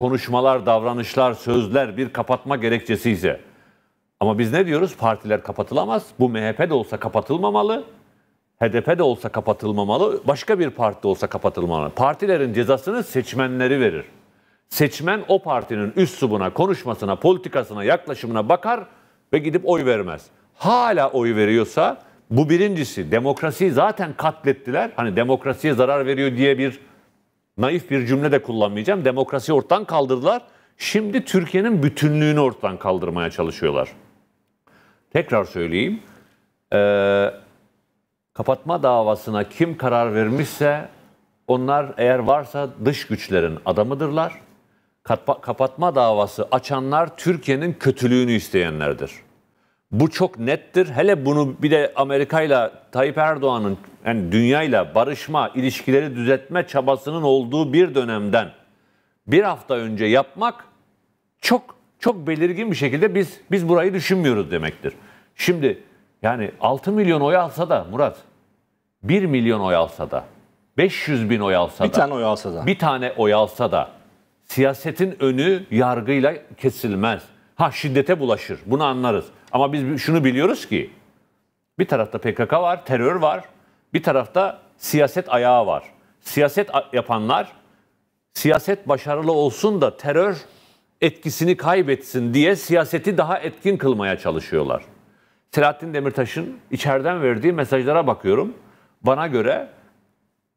konuşmalar, davranışlar, sözler bir kapatma gerekçesi ise. Ama biz ne diyoruz? Partiler kapatılamaz. Bu MHP de olsa kapatılmamalı. HDP de olsa kapatılmamalı. Başka bir parti olsa kapatılmamalı. Partilerin cezasını seçmenleri verir. Seçmen o partinin üst subuna, konuşmasına, politikasına, yaklaşımına bakar ve gidip oy vermez. Hala oy veriyorsa bu birincisi demokrasiyi zaten katlettiler. Hani demokrasiye zarar veriyor diye bir naif bir cümle de kullanmayacağım. Demokrasiyi ortadan kaldırdılar. Şimdi Türkiye'nin bütünlüğünü ortadan kaldırmaya çalışıyorlar. Tekrar söyleyeyim. Ee, kapatma davasına kim karar vermişse onlar eğer varsa dış güçlerin adamıdırlar. Katpa, kapatma davası açanlar Türkiye'nin kötülüğünü isteyenlerdir. Bu çok nettir. Hele bunu bir de Amerika ile Tayyip Erdoğan'ın yani dünyayla barışma, ilişkileri düzeltme çabasının olduğu bir dönemden bir hafta önce yapmak çok çok belirgin bir şekilde biz biz burayı düşünmüyoruz demektir. Şimdi yani 6 milyon oy alsa da Murat 1 milyon oy alsa da 500 bin oy alsa bir da tane oy alsa da bir tane oy alsa da siyasetin önü yargıyla kesilmez. Ha şiddete bulaşır. Bunu anlarız. Ama biz şunu biliyoruz ki bir tarafta PKK var, terör var, bir tarafta siyaset ayağı var. Siyaset yapanlar siyaset başarılı olsun da terör etkisini kaybetsin diye siyaseti daha etkin kılmaya çalışıyorlar. Selahattin Demirtaş'ın içeriden verdiği mesajlara bakıyorum. Bana göre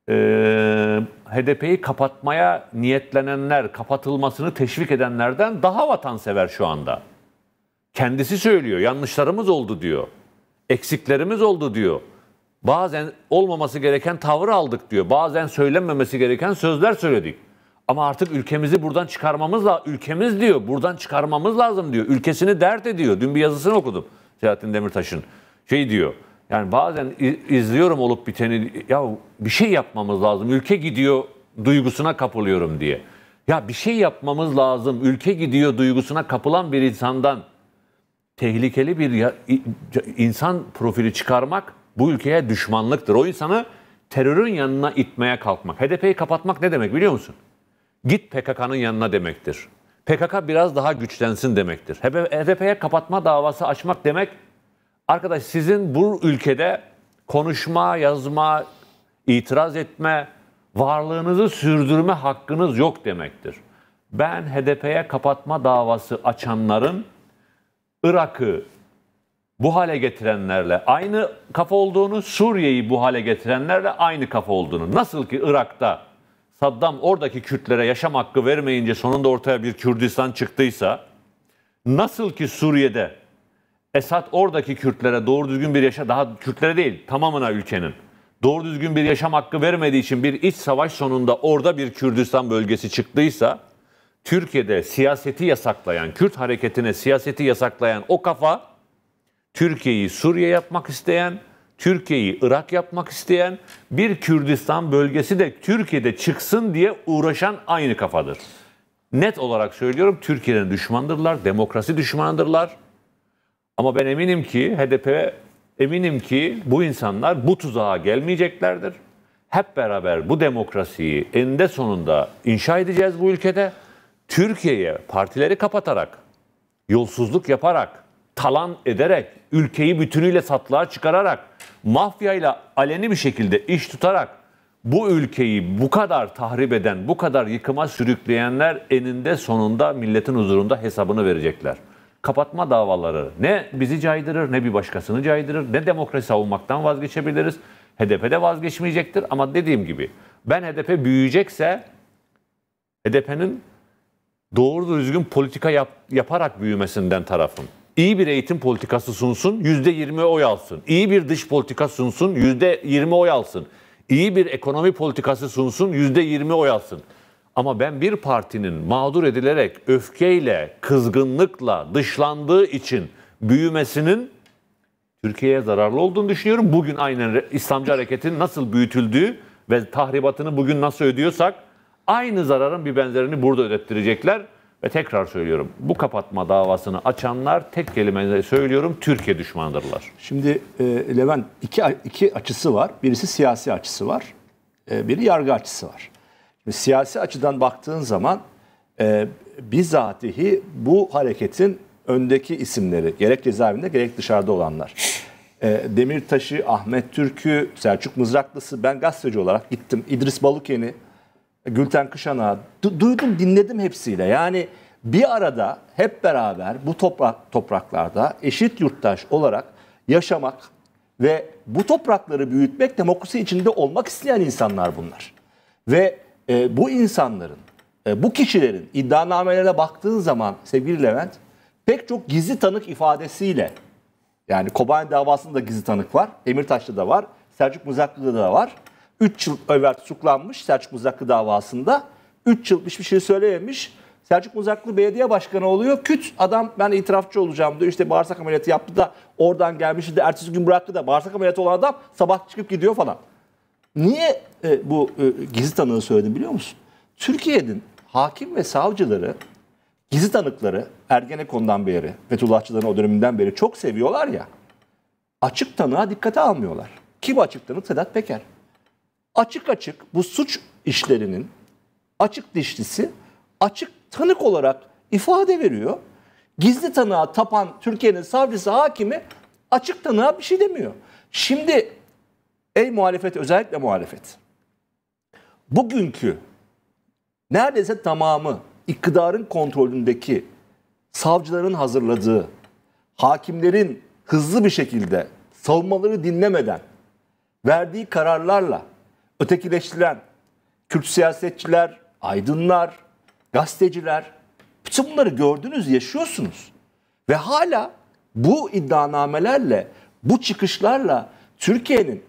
e, HDP'yi kapatmaya niyetlenenler, kapatılmasını teşvik edenlerden daha vatansever şu anda. Kendisi söylüyor, yanlışlarımız oldu diyor. Eksiklerimiz oldu diyor. Bazen olmaması gereken tavır aldık diyor. Bazen söylenmemesi gereken sözler söyledik. Ama artık ülkemizi buradan çıkarmamız lazım. Ülkemiz diyor buradan çıkarmamız lazım diyor. Ülkesini dert ediyor. Dün bir yazısını okudum Selahattin Demirtaş'ın. Şey diyor yani bazen izliyorum olup biteni ya bir şey yapmamız lazım. Ülke gidiyor duygusuna kapılıyorum diye. Ya bir şey yapmamız lazım. Ülke gidiyor duygusuna kapılan bir insandan tehlikeli bir ya, insan profili çıkarmak bu ülkeye düşmanlıktır. O insanı terörün yanına itmeye kalkmak. HDP'yi kapatmak ne demek biliyor musun? Git PKK'nın yanına demektir. PKK biraz daha güçlensin demektir. HDP'ye kapatma davası açmak demek arkadaş sizin bu ülkede konuşma, yazma, itiraz etme, varlığınızı sürdürme hakkınız yok demektir. Ben HDP'ye kapatma davası açanların Irak'ı, bu hale getirenlerle aynı kafa olduğunu, Suriye'yi bu hale getirenlerle aynı kafa olduğunu. Nasıl ki Irak'ta Saddam oradaki Kürtlere yaşam hakkı vermeyince sonunda ortaya bir Kürdistan çıktıysa, nasıl ki Suriye'de Esad oradaki Kürtlere doğru düzgün bir yaşam daha Kürtlere değil tamamına ülkenin, doğru düzgün bir yaşam hakkı vermediği için bir iç savaş sonunda orada bir Kürdistan bölgesi çıktıysa, Türkiye'de siyaseti yasaklayan, Kürt hareketine siyaseti yasaklayan o kafa Türkiye'yi Suriye yapmak isteyen, Türkiye'yi Irak yapmak isteyen bir Kürdistan bölgesi de Türkiye'de çıksın diye uğraşan aynı kafadır. Net olarak söylüyorum Türkiye'nin düşmandırlar, demokrasi düşmandırlar. Ama ben eminim ki HDP eminim ki bu insanlar bu tuzağa gelmeyeceklerdir. Hep beraber bu demokrasiyi eninde sonunda inşa edeceğiz bu ülkede. Türkiye'ye partileri kapatarak, yolsuzluk yaparak, talan ederek, ülkeyi bütünüyle satlığa çıkararak, mafyayla aleni bir şekilde iş tutarak bu ülkeyi bu kadar tahrip eden, bu kadar yıkıma sürükleyenler eninde sonunda milletin huzurunda hesabını verecekler. Kapatma davaları ne bizi caydırır ne bir başkasını caydırır ne demokrasi savunmaktan vazgeçebiliriz. HDP de vazgeçmeyecektir ama dediğim gibi ben HDP büyüyecekse HDP'nin doğru düzgün politika yap, yaparak büyümesinden tarafım iyi bir eğitim politikası sunsun, yüzde yirmi oy alsın. İyi bir dış politika sunsun, yüzde yirmi oy alsın. İyi bir ekonomi politikası sunsun, yüzde yirmi oy alsın. Ama ben bir partinin mağdur edilerek, öfkeyle, kızgınlıkla dışlandığı için büyümesinin Türkiye'ye zararlı olduğunu düşünüyorum. Bugün aynen İslamcı hareketin nasıl büyütüldüğü ve tahribatını bugün nasıl ödüyorsak aynı zararın bir benzerini burada ödettirecekler. Ve tekrar söylüyorum bu kapatma davasını açanlar tek kelimeyle söylüyorum Türkiye düşmanıdırlar. Şimdi e, Levent iki, iki açısı var. Birisi siyasi açısı var. E, biri yargı açısı var. Şimdi siyasi açıdan baktığın zaman e, bizatihi bu hareketin öndeki isimleri gerek cezaevinde gerek dışarıda olanlar. E, Demirtaş'ı, Ahmet Türk'ü, Selçuk Mızraklısı ben gazeteci olarak gittim. İdris Balıkeni, Gülten Kışan'a du- duydum dinledim hepsiyle. Yani bir arada hep beraber bu toprak topraklarda eşit yurttaş olarak yaşamak ve bu toprakları büyütmek demokrasi içinde olmak isteyen insanlar bunlar. Ve e, bu insanların, e, bu kişilerin iddianamelerine baktığın zaman sevgili Levent pek çok gizli tanık ifadesiyle yani Kobani davasında gizli tanık var, Demirtaş'ta da var, Selçuk Muzaklı'da da var. 3 yıl evvel tutuklanmış Selçuk Muzaklı davasında. 3 yıl hiçbir şey söyleyememiş Selçuk Muzaklı belediye başkanı oluyor. Küt adam ben itirafçı olacağım diyor. İşte bağırsak ameliyatı yaptı da oradan gelmiş. De, ertesi gün bıraktı da bağırsak ameliyatı olan adam sabah çıkıp gidiyor falan. Niye e, bu e, gizli tanığı söyledim biliyor musun? Türkiye'nin hakim ve savcıları gizli tanıkları Ergenekon'dan beri, Fethullahçıların o döneminden beri çok seviyorlar ya. Açık tanığa dikkate almıyorlar. Kim açık tanık? Sedat Peker açık açık bu suç işlerinin açık dişlisi açık tanık olarak ifade veriyor. Gizli tanığa tapan Türkiye'nin savcısı hakimi açık tanığa bir şey demiyor. Şimdi ey muhalefet özellikle muhalefet bugünkü neredeyse tamamı iktidarın kontrolündeki savcıların hazırladığı, hakimlerin hızlı bir şekilde savunmaları dinlemeden verdiği kararlarla ötekileştiren Kürt siyasetçiler, aydınlar, gazeteciler bütün bunları gördünüz, yaşıyorsunuz. Ve hala bu iddianamelerle, bu çıkışlarla Türkiye'nin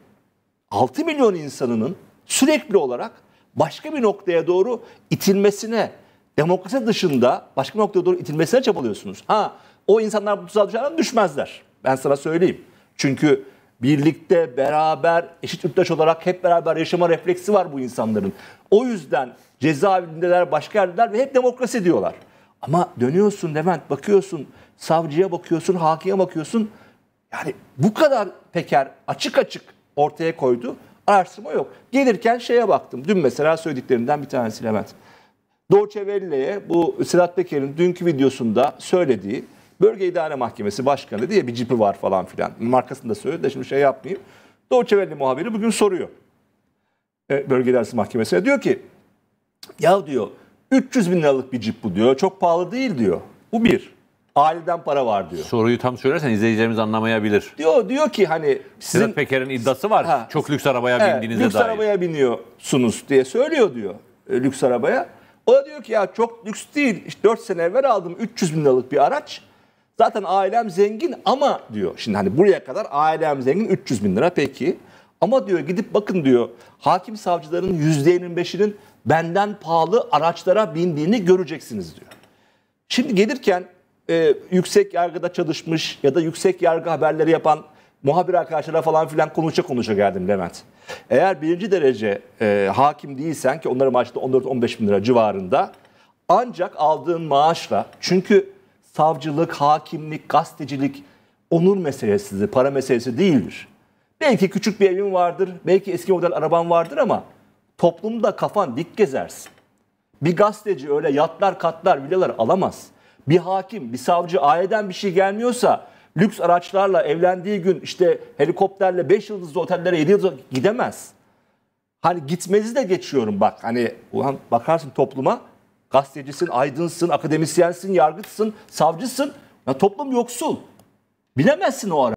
6 milyon insanının sürekli olarak başka bir noktaya doğru itilmesine, demokrasi dışında başka bir noktaya doğru itilmesine çabalıyorsunuz. Ha, o insanlar bu tuzağa düşmezler. Ben sana söyleyeyim. Çünkü birlikte, beraber, eşit ürttaş olarak hep beraber yaşama refleksi var bu insanların. O yüzden cezaevindeler, başka yerdeler ve hep demokrasi diyorlar. Ama dönüyorsun Levent, bakıyorsun, savcıya bakıyorsun, hakime bakıyorsun. Yani bu kadar Peker açık açık ortaya koydu. Araştırma yok. Gelirken şeye baktım. Dün mesela söylediklerinden bir tanesi Levent. Doğu Çevelle'ye bu Sedat Peker'in dünkü videosunda söylediği Bölge İdare Mahkemesi Başkanı diye bir cipi var falan filan. Markasını da söyledi de şimdi şey yapmayayım. Doğu Çevreli muhabiri bugün soruyor. E, Bölge İdaresi Mahkemesi'ne diyor ki ya diyor 300 bin liralık bir cip bu diyor. Çok pahalı değil diyor. Bu bir. Aileden para var diyor. Soruyu tam söylersen izleyicilerimiz anlamayabilir. Diyor diyor ki hani sizin... Sedat Peker'in iddiası var. Ha, çok lüks arabaya he, bindiğinize lüks dair. Lüks arabaya biniyorsunuz diye söylüyor diyor. E, lüks arabaya. O da diyor ki ya çok lüks değil. İşte 4 sene evvel aldım 300 bin liralık bir araç. Zaten ailem zengin ama diyor. Şimdi hani buraya kadar ailem zengin 300 bin lira peki. Ama diyor gidip bakın diyor hakim savcıların %25'inin benden pahalı araçlara bindiğini göreceksiniz diyor. Şimdi gelirken e, yüksek yargıda çalışmış ya da yüksek yargı haberleri yapan muhabir arkadaşlara falan filan konuşa konuşa geldim Levent. Eğer birinci derece e, hakim değilsen ki onların maaşı da 14-15 bin lira civarında ancak aldığın maaşla çünkü savcılık, hakimlik, gazetecilik onur meselesidir, para meselesi değildir. Belki küçük bir evin vardır, belki eski model araban vardır ama toplumda kafan dik gezersin. Bir gazeteci öyle yatlar, katlar, villalar alamaz. Bir hakim, bir savcı aileden bir şey gelmiyorsa lüks araçlarla evlendiği gün işte helikopterle 5 yıldızlı otellere 7 yıldızlı gidemez. Hani gitmezi de geçiyorum bak hani ulan bakarsın topluma gazetecisin, aydınsın, akademisyensin, yargıçsın, savcısın. Ya toplum yoksul. Bilemezsin o ara.